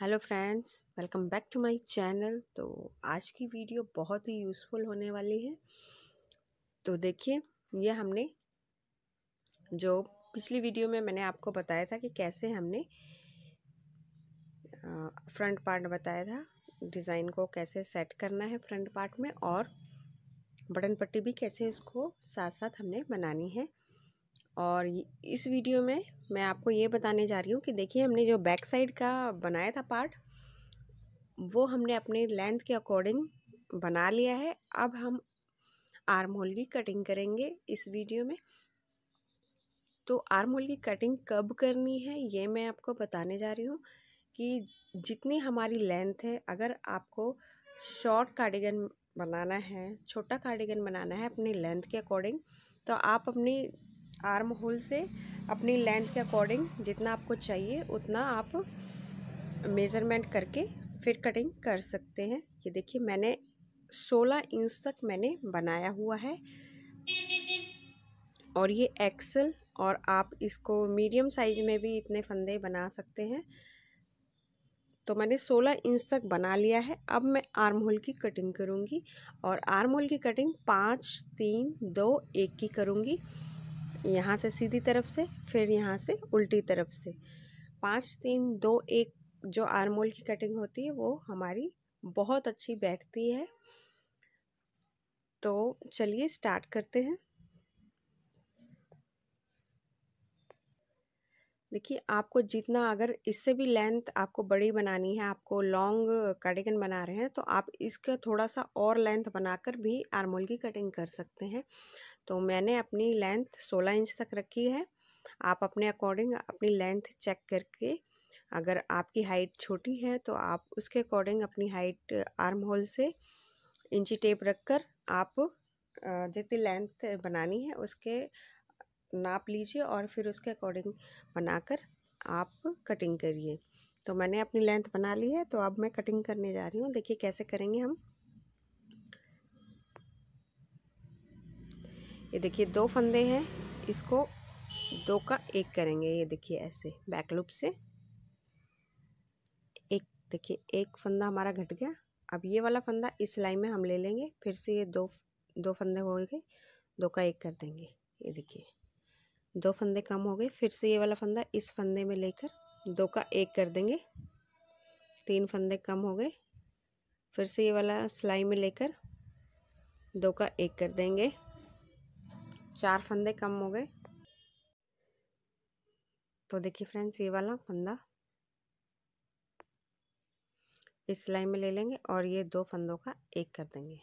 hello friends welcome back to my channel तो आज की वीडियो बहुत ही यूज़फुल होने वाली है तो देखिए ये हमने जो पिछली वीडियो में मैंने आपको बताया था कि कैसे हमने फ्रंट पार्ट बताया था डिज़ाइन को कैसे सेट करना है फ्रंट पार्ट में और बटन पट्टी भी कैसे उसको साथ साथ हमने बनानी है और इस वीडियो में मैं आपको ये बताने जा रही हूँ कि देखिए हमने जो बैक साइड का बनाया था पार्ट वो हमने अपने लेंथ के अकॉर्डिंग बना लिया है अब हम आर्म होल की कटिंग करेंगे इस वीडियो में तो आर्म होल की कटिंग कब करनी है ये मैं आपको बताने जा रही हूँ कि जितनी हमारी लेंथ है अगर आपको शॉर्ट कार्डिगन बनाना है छोटा कार्डिगन बनाना है अपनी लेंथ के अकॉर्डिंग तो आप अपनी आर्म होल से अपनी लेंथ के अकॉर्डिंग जितना आपको चाहिए उतना आप मेज़रमेंट करके फिर कटिंग कर सकते हैं ये देखिए मैंने 16 इंच तक मैंने बनाया हुआ है और ये एक्सल और आप इसको मीडियम साइज में भी इतने फंदे बना सकते हैं तो मैंने 16 इंच तक बना लिया है अब मैं आर्म होल की कटिंग करूँगी और आर्म होल की कटिंग पाँच तीन दो एक की करूँगी यहाँ से सीधी तरफ से फिर यहाँ से उल्टी तरफ से पाँच तीन दो एक जो आरमोल की कटिंग होती है वो हमारी बहुत अच्छी बैठती है तो चलिए स्टार्ट करते हैं देखिए आपको जितना अगर इससे भी लेंथ आपको बड़ी बनानी है आपको लॉन्ग कार्डिगन बना रहे हैं तो आप इसका थोड़ा सा और लेंथ बनाकर भी आर्मोल की कटिंग कर सकते हैं तो मैंने अपनी लेंथ 16 इंच तक रखी है आप अपने अकॉर्डिंग अपनी लेंथ चेक करके अगर आपकी हाइट छोटी है तो आप उसके अकॉर्डिंग अपनी हाइट आर्म होल से इंची टेप रख कर आप जितनी लेंथ बनानी है उसके नाप लीजिए और फिर उसके अकॉर्डिंग बनाकर आप कटिंग करिए तो मैंने अपनी लेंथ बना ली है तो अब मैं कटिंग करने जा रही हूँ देखिए कैसे करेंगे हम ये देखिए दो फंदे हैं इसको दो का एक करेंगे ये देखिए ऐसे बैक लूप से एक देखिए एक फंदा हमारा घट गया अब ये वाला फंदा इस लाइन में हम ले लेंगे फिर से ये दो दो फंदे हो गए दो का एक कर देंगे ये देखिए दो फंदे कम हो गए फिर से ये वाला फंदा इस फंदे में लेकर दो का एक कर देंगे तीन फंदे कम हो गए फिर से ये वाला सिलाई में लेकर दो का एक कर देंगे चार फंदे कम हो गए तो देखिए फ्रेंड्स ये वाला फंदा इस सिलाई में ले लेंगे और ये दो फंदों का एक कर देंगे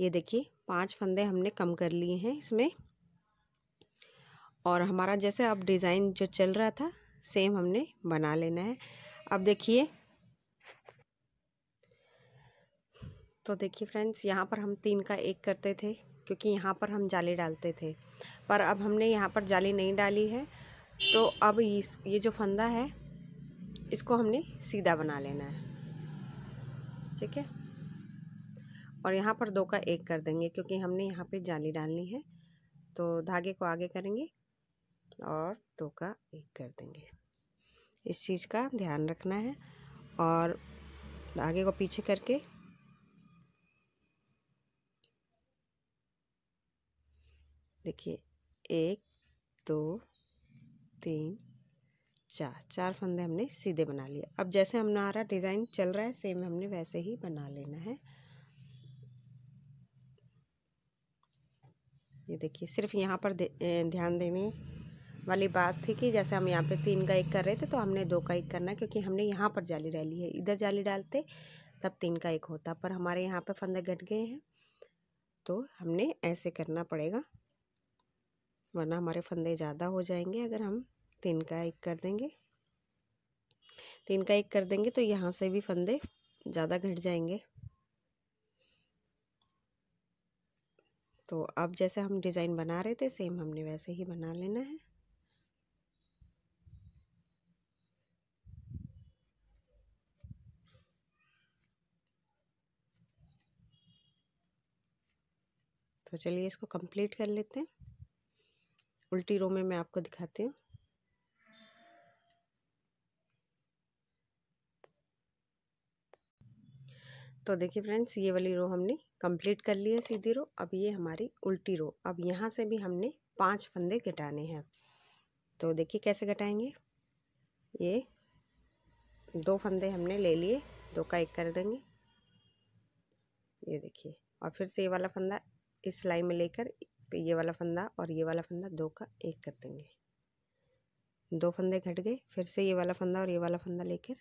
ये देखिए पांच फंदे हमने कम कर लिए हैं इसमें और हमारा जैसे अब डिज़ाइन जो चल रहा था सेम हमने बना लेना है अब देखिए तो देखिए फ्रेंड्स यहाँ पर हम तीन का एक करते थे क्योंकि यहाँ पर हम जाली डालते थे पर अब हमने यहाँ पर जाली नहीं डाली है तो अब इस ये जो फंदा है इसको हमने सीधा बना लेना है ठीक है और यहाँ पर दो का एक कर देंगे क्योंकि हमने यहाँ पे जाली डालनी है तो धागे को आगे करेंगे और दो का एक कर देंगे इस चीज़ का ध्यान रखना है और आगे को पीछे करके देखिए एक दो तीन चार चार फंदे हमने सीधे बना लिए अब जैसे हमारा डिज़ाइन चल रहा है सेम हमने वैसे ही बना लेना है ये देखिए सिर्फ यहाँ पर ध्यान देने वाली बात थी कि जैसे हम यहाँ पे तीन का एक कर रहे थे तो हमने दो का एक करना क्योंकि हमने यहाँ पर जाली डाली है इधर जाली डालते तब तीन का एक होता पर हमारे यहाँ पे फंदे घट गए हैं तो हमने ऐसे करना पड़ेगा वरना हमारे फंदे ज़्यादा हो जाएंगे अगर हम तीन का एक कर देंगे तीन का एक कर देंगे तो यहाँ से भी फंदे ज़्यादा घट जाएंगे तो अब जैसे हम डिज़ाइन बना रहे थे सेम हमने वैसे ही बना लेना है तो चलिए इसको कंप्लीट कर लेते हैं उल्टी रो में मैं आपको दिखाती हूँ तो देखिए फ्रेंड्स ये वाली रो हमने कंप्लीट कर ली है सीधी रो अब ये हमारी उल्टी रो अब यहाँ से भी हमने पांच फंदे घटाने हैं तो देखिए कैसे घटाएंगे ये दो फंदे हमने ले लिए दो का एक कर देंगे ये देखिए और फिर से ये वाला फंदा इस सिलाई में लेकर ये वाला फंदा और ये वाला फंदा दो का एक कर देंगे दो फंदे घट गए फिर से ये वाला फंदा और ये वाला फंदा लेकर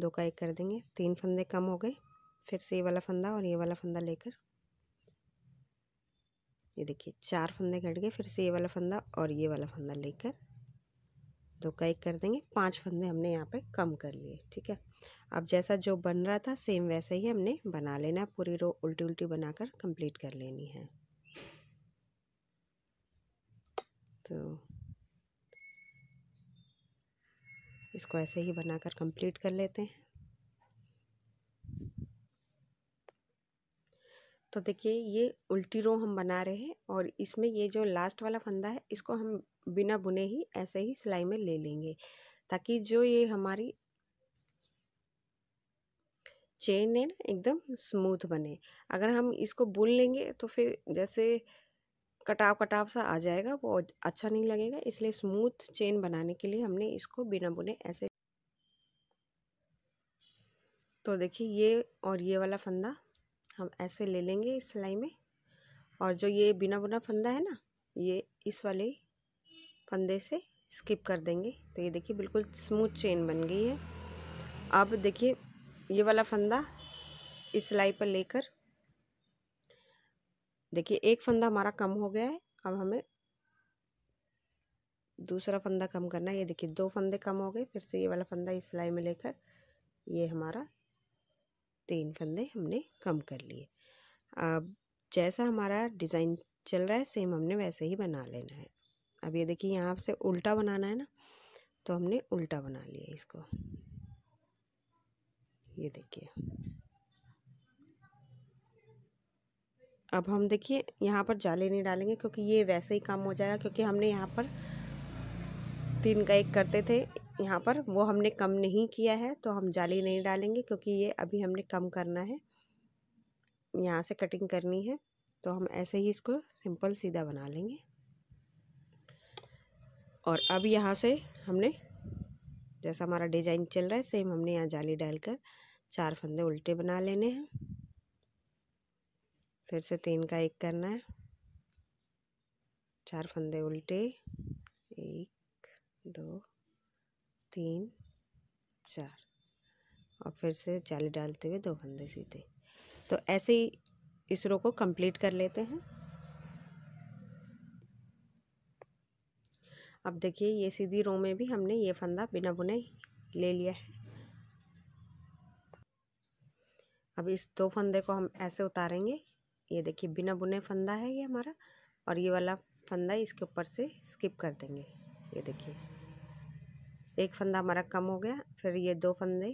दो का एक कर देंगे तीन फंदे कम हो गए फिर से ये वाला फंदा और ये वाला फंदा लेकर ये देखिए चार फंदे घट गए फिर से ये वाला फंदा और ये वाला फंदा लेकर तो कई कर देंगे पांच फंदे हमने यहाँ पे कम कर लिए ठीक है अब जैसा जो बन रहा था सेम वैसा ही हमने बना लेना है पूरी रो उल्टी उल्टी बनाकर कंप्लीट कर लेनी है तो इसको ऐसे ही बनाकर कंप्लीट कर लेते हैं तो देखिए ये उल्टी रो हम बना रहे हैं और इसमें ये जो लास्ट वाला फंदा है इसको हम बिना बुने ही ऐसे ही सिलाई में ले लेंगे ताकि जो ये हमारी चेन है ना एकदम स्मूथ बने अगर हम इसको बुन लेंगे तो फिर जैसे कटाव कटाव सा आ जाएगा वो अच्छा नहीं लगेगा इसलिए स्मूथ चेन बनाने के लिए हमने इसको बिना बुने ऐसे तो देखिए ये और ये वाला फंदा हम ऐसे ले लेंगे इस सिलाई में और जो ये बिना बुना फंदा है ना ये इस वाले फंदे से स्किप कर देंगे तो ये देखिए बिल्कुल स्मूथ चेन बन गई है अब देखिए ये वाला फंदा इस सिलाई पर लेकर देखिए एक फंदा हमारा कम हो गया है अब हमें दूसरा फंदा कम करना है ये देखिए दो फंदे कम हो गए फिर से ये वाला फंदा इस सिलाई में लेकर ये हमारा तीन फंदे हमने कम कर लिए अब जैसा हमारा डिज़ाइन चल रहा है सेम हमने वैसे ही बना लेना है अब ये देखिए यहाँ से उल्टा बनाना है ना तो हमने उल्टा बना लिया इसको ये देखिए अब हम देखिए यहाँ पर जाले नहीं डालेंगे क्योंकि ये वैसे ही काम हो जाएगा क्योंकि हमने यहाँ पर तीन का एक करते थे यहाँ पर वो हमने कम नहीं किया है तो हम जाली नहीं डालेंगे क्योंकि ये अभी हमने कम करना है यहाँ से कटिंग करनी है तो हम ऐसे ही इसको सिंपल सीधा बना लेंगे और अब यहाँ से हमने जैसा हमारा डिजाइन चल रहा है सेम हमने यहाँ जाली डालकर चार फंदे उल्टे बना लेने हैं फिर से तीन का एक करना है चार फंदे उल्टे एक दो तीन चार और फिर से जाली डालते हुए दो फंदे सीधे तो ऐसे ही इस रो को कंप्लीट कर लेते हैं अब देखिए ये सीधी रो में भी हमने ये फंदा बिना बुने ले लिया है अब इस दो फंदे को हम ऐसे उतारेंगे ये देखिए बिना बुने फंदा है ये हमारा और ये वाला फंदा इसके ऊपर से स्किप कर देंगे ये देखिए एक फंदा हमारा कम हो गया फिर ये दो फंदे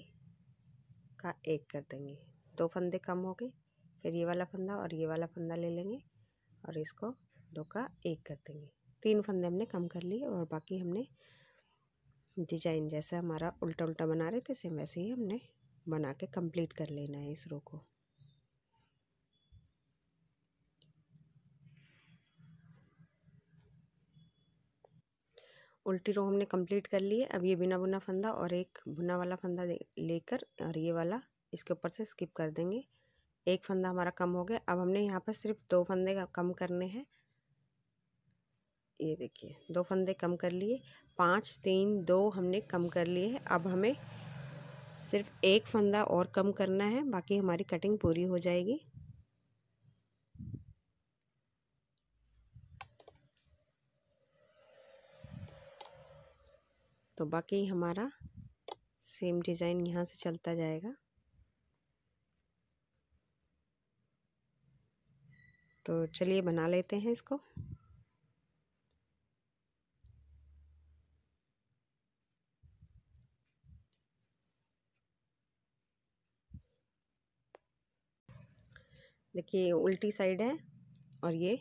का एक कर देंगे दो फंदे कम हो गए फिर ये वाला फंदा और ये वाला फंदा ले लेंगे और इसको दो का एक कर देंगे तीन फंदे हमने कम कर लिए और बाकी हमने डिजाइन जैसा हमारा उल्टा उल्टा बना रहे थे सेम वैसे ही हमने बना के कंप्लीट कर लेना है इस रो को उल्टी रो हमने कंप्लीट कर ली है अब ये बिना बुना फंदा और एक बुना वाला फंदा लेकर और ये वाला इसके ऊपर से स्किप कर देंगे एक फंदा हमारा कम हो गया अब हमने यहाँ पर सिर्फ दो फंदे कम करने हैं ये देखिए दो फंदे कम कर लिए पाँच तीन दो हमने कम कर लिए है अब हमें सिर्फ एक फंदा और कम करना है बाकी हमारी कटिंग पूरी हो जाएगी तो बाकी हमारा सेम डिज़ाइन यहाँ से चलता जाएगा तो चलिए बना लेते हैं इसको देखिए उल्टी साइड है और ये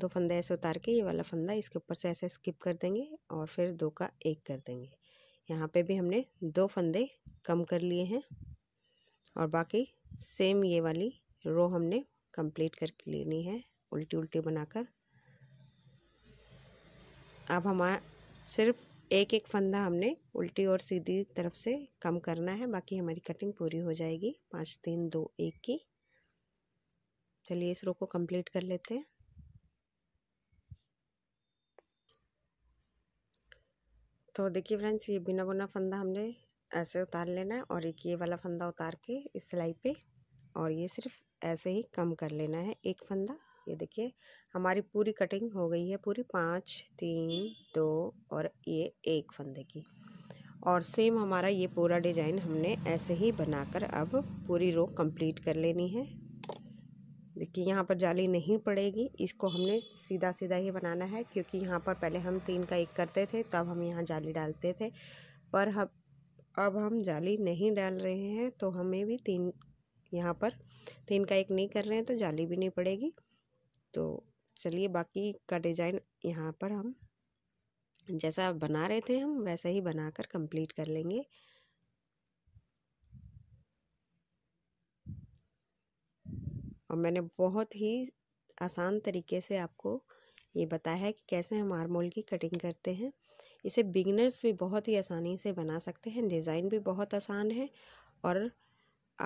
दो फंदे ऐसे उतार के ये वाला फंदा इसके ऊपर से ऐसे स्किप कर देंगे और फिर दो का एक कर देंगे यहाँ पे भी हमने दो फंदे कम कर लिए हैं और बाकी सेम ये वाली रो हमने कंप्लीट कर लेनी है उल्टी उल्टी बनाकर अब हमारा सिर्फ एक एक फंदा हमने उल्टी और सीधी तरफ से कम करना है बाकी हमारी कटिंग पूरी हो जाएगी पाँच तीन दो एक की चलिए इस रो को कंप्लीट कर लेते हैं तो देखिए फ्रेंड्स ये बिना बुना फंदा हमने ऐसे उतार लेना है और एक ये वाला फंदा उतार के इस सिलाई पे और ये सिर्फ ऐसे ही कम कर लेना है एक फंदा ये देखिए हमारी पूरी कटिंग हो गई है पूरी पाँच तीन दो और ये एक फंदे की और सेम हमारा ये पूरा डिज़ाइन हमने ऐसे ही बनाकर अब पूरी रो कंप्लीट कर लेनी है देखिए यहाँ पर जाली नहीं पड़ेगी इसको हमने सीधा सीधा ही बनाना है क्योंकि यहाँ पर पहले हम तीन का एक करते थे तब हम यहाँ जाली डालते थे पर हम अब हम जाली नहीं डाल रहे हैं तो हमें भी तीन यहाँ पर तीन का एक नहीं कर रहे हैं तो जाली भी नहीं पड़ेगी तो चलिए बाकी का डिज़ाइन यहाँ पर हम जैसा बना रहे थे हम वैसा ही बनाकर कंप्लीट कर लेंगे और मैंने बहुत ही आसान तरीके से आपको ये बताया है कि कैसे हम आरमोल की कटिंग करते हैं इसे बिगनर्स भी बहुत ही आसानी से बना सकते हैं डिज़ाइन भी बहुत आसान है और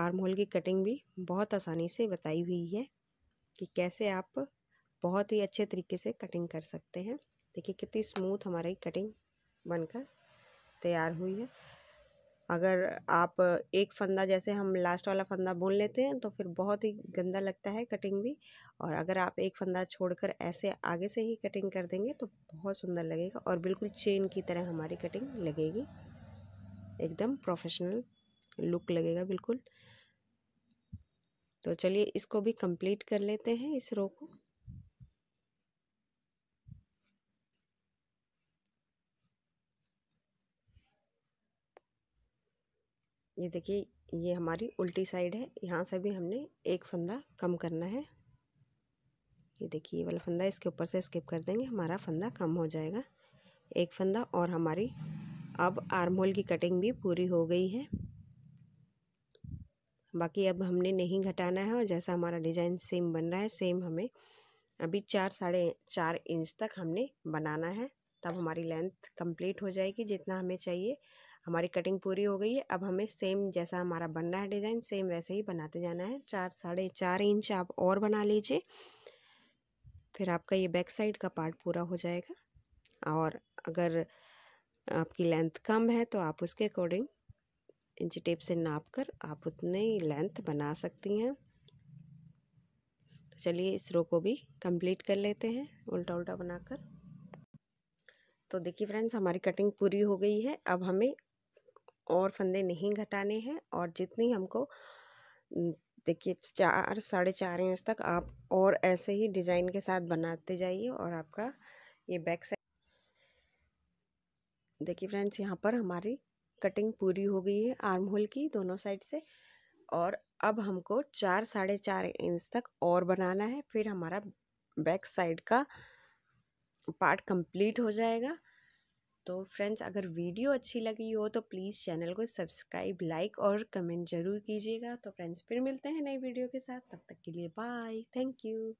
आरमोल की कटिंग भी बहुत आसानी से बताई हुई है कि कैसे आप बहुत ही अच्छे तरीके से कटिंग कर सकते हैं देखिए कितनी स्मूथ हमारी कटिंग बनकर तैयार हुई है अगर आप एक फंदा जैसे हम लास्ट वाला फंदा बुन लेते हैं तो फिर बहुत ही गंदा लगता है कटिंग भी और अगर आप एक फंदा छोड़कर ऐसे आगे से ही कटिंग कर देंगे तो बहुत सुंदर लगेगा और बिल्कुल चेन की तरह हमारी कटिंग लगेगी एकदम प्रोफेशनल लुक लगेगा बिल्कुल तो चलिए इसको भी कंप्लीट कर लेते हैं इस रो को ये देखिए ये हमारी उल्टी साइड है यहाँ से भी हमने एक फंदा कम करना है ये देखिए ये वाला फंदा इसके ऊपर से स्किप कर देंगे हमारा फंदा कम हो जाएगा एक फंदा और हमारी अब आर्म होल की कटिंग भी पूरी हो गई है बाकी अब हमने नहीं घटाना है और जैसा हमारा डिज़ाइन सेम बन रहा है सेम हमें अभी चार साढ़े चार इंच तक हमने बनाना है तब हमारी लेंथ कंप्लीट हो जाएगी जितना हमें चाहिए हमारी कटिंग पूरी हो गई है अब हमें सेम जैसा हमारा बन रहा है डिज़ाइन सेम वैसे ही बनाते जाना है चार साढ़े चार इंच आप और बना लीजिए फिर आपका ये बैक साइड का पार्ट पूरा हो जाएगा और अगर आपकी लेंथ कम है तो आप उसके अकॉर्डिंग इंची टेप से नाप कर आप उतने ही लेंथ बना सकती हैं तो चलिए इस रो को भी कंप्लीट कर लेते हैं उल्टा उल्टा बनाकर तो देखिए फ्रेंड्स हमारी कटिंग पूरी हो गई है अब हमें और फंदे नहीं घटाने हैं और जितनी हमको देखिए चार साढ़े चार इंच तक आप और ऐसे ही डिज़ाइन के साथ बनाते जाइए और आपका ये बैक साइड देखिए फ्रेंड्स यहाँ पर हमारी कटिंग पूरी हो गई है आर्म होल की दोनों साइड से और अब हमको चार साढ़े चार इंच तक और बनाना है फिर हमारा बैक साइड का पार्ट कंप्लीट हो जाएगा तो फ्रेंड्स अगर वीडियो अच्छी लगी हो तो प्लीज़ चैनल को सब्सक्राइब लाइक और कमेंट ज़रूर कीजिएगा तो फ्रेंड्स फिर मिलते हैं नई वीडियो के साथ तब तक के लिए बाय थैंक यू